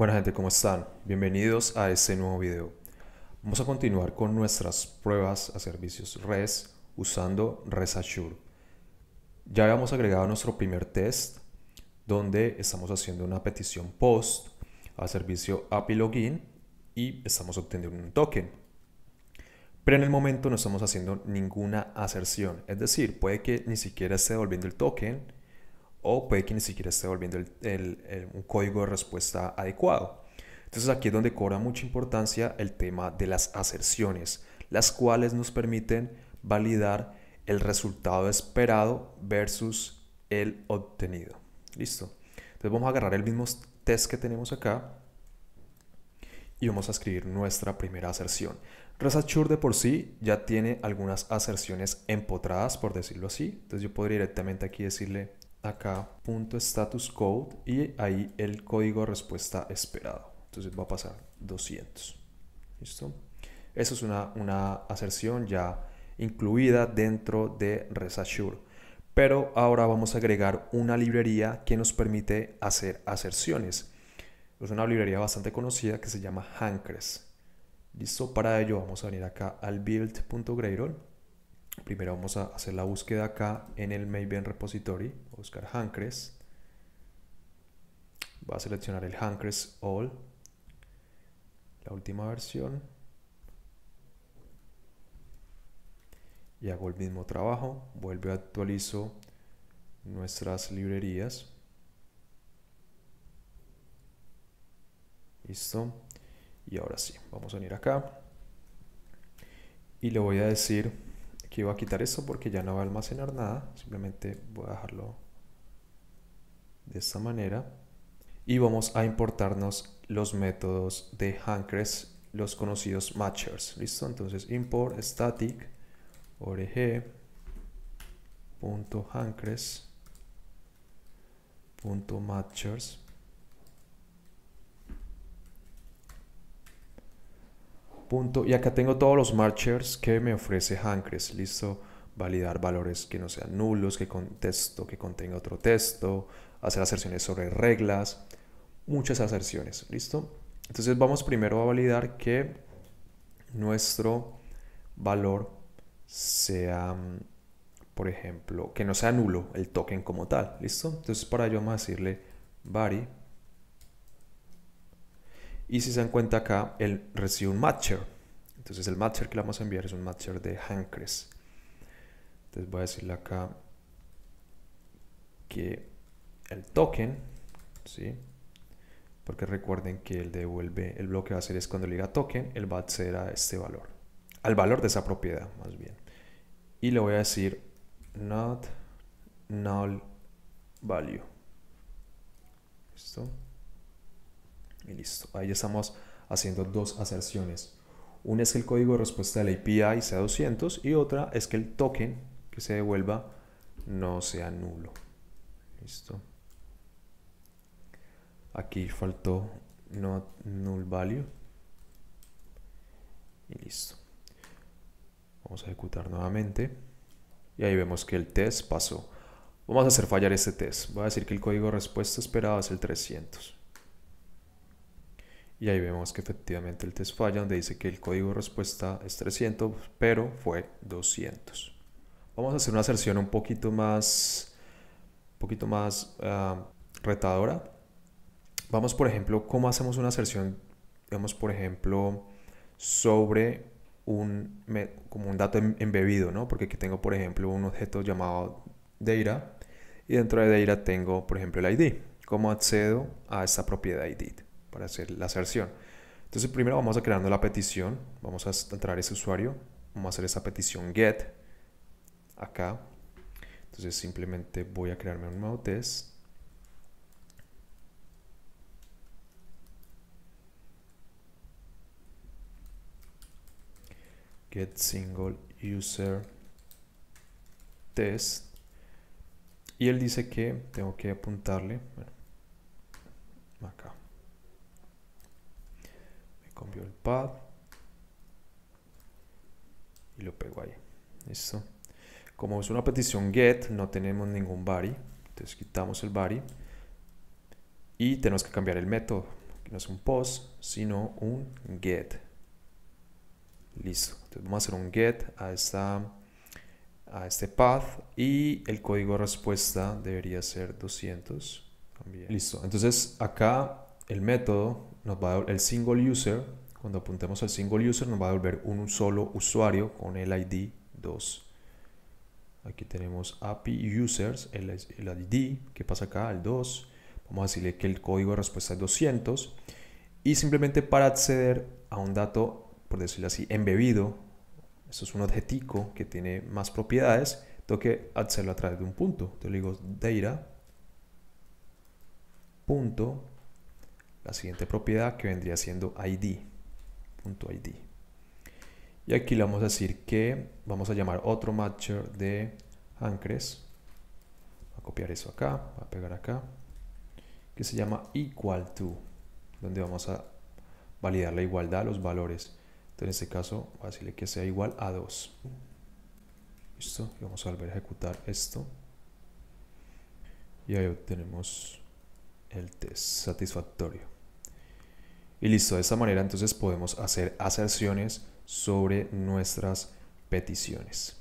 Buenas gente, ¿cómo están? Bienvenidos a este nuevo video. Vamos a continuar con nuestras pruebas a servicios RES usando Res Assure. Ya habíamos agregado nuestro primer test donde estamos haciendo una petición POST al servicio API Login y estamos obteniendo un token. Pero en el momento no estamos haciendo ninguna aserción, es decir, puede que ni siquiera esté devolviendo el token o puede que ni siquiera esté devolviendo el, un código de respuesta adecuado. Entonces aquí es donde cobra mucha importancia el tema de las aserciones, las cuales nos permiten validar el resultado esperado versus el obtenido. Listo. Entonces vamos a agarrar el mismo test que tenemos acá y vamos a escribir nuestra primera aserción. RazaChur de por sí ya tiene algunas aserciones empotradas, por decirlo así. Entonces yo podría directamente aquí decirle acá punto status code y ahí el código respuesta esperado. Entonces va a pasar 200. ¿Listo? Eso es una, aserción ya incluida dentro de ResAssure. Pero ahora vamos a agregar una librería que nos permite hacer aserciones. Es una librería bastante conocida que se llama Hankres. Listo, para ello vamos a venir acá al build.gradle Primero vamos a hacer la búsqueda acá en el Maven Repository, buscar Hankres. Va a seleccionar el Hankres All, la última versión. Y hago el mismo trabajo, vuelvo a actualizo nuestras librerías. Listo. Y ahora sí, vamos a venir acá. Y le voy a decir que voy a quitar eso porque ya no va a almacenar nada. Simplemente voy a dejarlo de esta manera. Y vamos a importarnos los métodos de Hankress los conocidos matchers. ¿Listo? Entonces import static punto matchers Y acá tengo todos los marchers que me ofrece Hankres. Listo. Validar valores que no sean nulos, que contesto, que contenga otro texto, hacer aserciones sobre reglas, muchas aserciones. Listo. Entonces vamos primero a validar que nuestro valor sea, mm, por ejemplo, que no sea nulo el token como tal. Listo. Entonces para ello vamos a decirle vary. Y si se dan cuenta acá, él recibe un matcher. Entonces el matcher que le vamos a enviar es un matcher de Hankres. Entonces voy a decirle acá que el token, ¿sí? Porque recuerden que el devuelve, el bloque va a ser es cuando le diga token, el va a acceder a este valor, al valor de esa propiedad, más bien. Y le voy a decir not null value. ¿Listo? Y listo. Ahí estamos haciendo dos aserciones. Una es que el código de respuesta la API sea 200 y otra es que el token que se devuelva no sea nulo. Listo. Aquí faltó not null value. Y listo. Vamos a ejecutar nuevamente. Y ahí vemos que el test pasó. Vamos a hacer fallar este test. Voy a decir que el código de respuesta esperado es el 300. Y ahí vemos que efectivamente el test falla, donde dice que el código de respuesta es 300, pero fue 200. Vamos a hacer una aserción un poquito más, un poquito más ah, retadora. Vamos, por ejemplo, ¿cómo hacemos una aserción, digamos, por ejemplo, sobre un, como un dato em, embebido, ¿no? Porque aquí tengo, por ejemplo, un objeto llamado data y dentro de data tengo, por ejemplo, el ID. ¿Cómo accedo a esa propiedad ID? para hacer la aserción. Entonces primero vamos a crear la petición, vamos a entrar ese usuario, vamos a hacer esa petición get acá. Entonces simplemente voy a crearme un nuevo test. Get single user test. Y él dice que tengo que apuntarle, acá cambio el path y lo pego ahí. Listo. Como es una petición get, no tenemos ningún body. Entonces quitamos el body y tenemos que cambiar el método. no es un post, sino un get. Listo. Entonces vamos a hacer un get a, esta, a este path y el código de respuesta debería ser 200. Listo. Entonces acá el método, nos va el single user, cuando apuntemos al single user nos va a devolver un solo usuario con el ID 2. Aquí tenemos API users, el, ID que pasa acá, el 2. Vamos a decirle que el código de respuesta es 200. Y simplemente para acceder a un dato, por decirlo así, embebido, eso es un objetico que tiene más propiedades, tengo que hacerlo a través de un punto. Entonces le digo data punto la siguiente propiedad que vendría siendo id, id. Y aquí le vamos a decir que vamos a llamar otro matcher de Ancres. Voy a copiar eso acá, voy a pegar acá, que se llama equal to, donde vamos a validar la igualdad a los valores. Entonces en este caso voy a decirle que sea igual a 2. Listo, y vamos a volver a ejecutar esto. Y ahí obtenemos el test satisfactorio. Y listo, de esta manera entonces podemos hacer aserciones sobre nuestras peticiones.